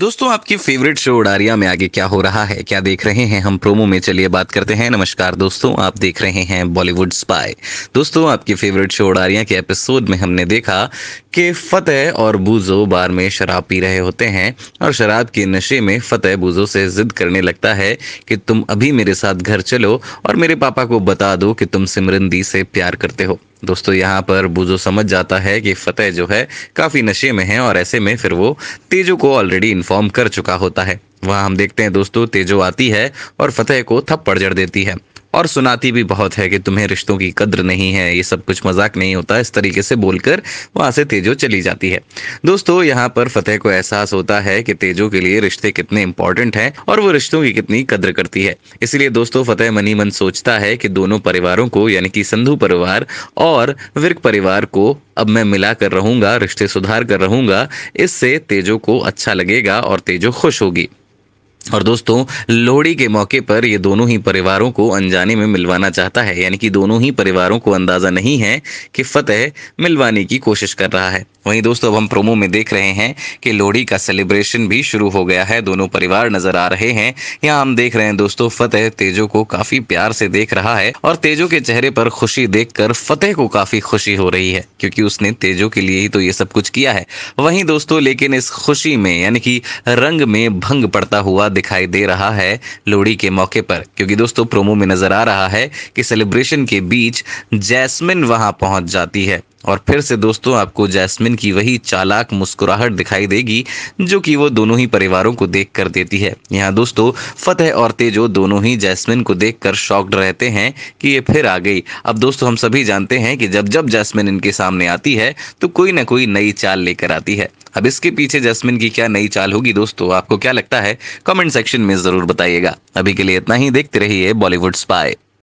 दोस्तों आपकी favourite show उड़ारिया में आगे क्या हो रहा है क्या देख रहे हैं हम प्रोमो में चलिए बात करते हैं नमस्कार दोस्तों आप देख रहे हैं बॉलीवुड स्पाई दोस्तों आपकी फेवरेट शो उड़ारिया के एपिसोड में हमने देखा कि फतेह और बूजो बार में शराब पी रहे होते हैं और शराब के नशे में फतेह बूजो से जिद करने लगता है कि तुम अभी मेरे साथ घर चलो और मेरे पापा को बता दो कि तुम सिमरिंदी से प्यार करते हो दोस्तों यहाँ पर बुजो समझ जाता है कि फतेह जो है काफ़ी नशे में है और ऐसे में फिर वो तेजो को ऑलरेडी इन्फॉर्म कर चुका होता है वहाँ हम देखते हैं दोस्तों तेजो आती है और फतेह को थप्पड़ जड़ देती है और सुनाती भी बहुत है कि तुम्हें रिश्तों की कद्र नहीं है ये सब कुछ मजाक नहीं होता इस तरीके से बोलकर वहां से तेजो चली जाती है दोस्तों यहाँ पर फतेह को एहसास होता है कि तेजो के लिए रिश्ते कितने इंपॉर्टेंट हैं और वो रिश्तों की कितनी कद्र करती है इसलिए दोस्तों फतेह मनी मन सोचता है कि दोनों परिवारों को यानी कि संधु परिवार और विर्क परिवार को अब मैं मिला कर रहूंगा रिश्ते सुधार कर रहूंगा इससे तेजो को अच्छा लगेगा और तेजो खुश होगी और दोस्तों लोहड़ी के मौके पर ये दोनों ही परिवारों को अनजाने में मिलवाना चाहता है यानी कि दोनों ही परिवारों को अंदाजा नहीं है कि फतेह मिलवाने की कोशिश कर रहा है वहीं दोस्तों अब हम प्रोमो में देख रहे हैं कि लोहड़ी का सेलिब्रेशन भी शुरू हो गया है दोनों परिवार नजर आ रहे हैं यहाँ हम देख रहे हैं दोस्तों फतेह तेजो को काफी प्यार से देख रहा है और तेजो के चेहरे पर खुशी देख फतेह को काफी खुशी हो रही है क्योंकि उसने तेजो के लिए ही तो ये सब कुछ किया है वही दोस्तों लेकिन इस खुशी में यानी कि रंग में भंग पड़ता हुआ दिखाई दे रहा है लोहड़ी के मौके पर क्योंकि दोस्तों प्रोमो में नजर आ रहा है कि सेलिब्रेशन के बीच जैस्मिन वहां पहुंच जाती है और फिर से दोस्तों आपको जैस्मिन की वही चालाक मुस्कुराहट दिखाई देगी जो कि वो दोनों ही परिवारों को देख कर देती है यहाँ दोस्तों फतेह और तेजो दोनों ही जैस्मिन को देख कर शॉक्ड रहते हैं कि ये फिर आ गई अब दोस्तों हम सभी जानते हैं कि जब जब जैस्मिन इनके सामने आती है तो कोई ना कोई नई चाल लेकर आती है अब इसके पीछे जैस्मिन की क्या नई चाल होगी दोस्तों आपको क्या लगता है कमेंट सेक्शन में जरूर बताइएगा अभी के लिए इतना ही देखते रहिए बॉलीवुड स्पाई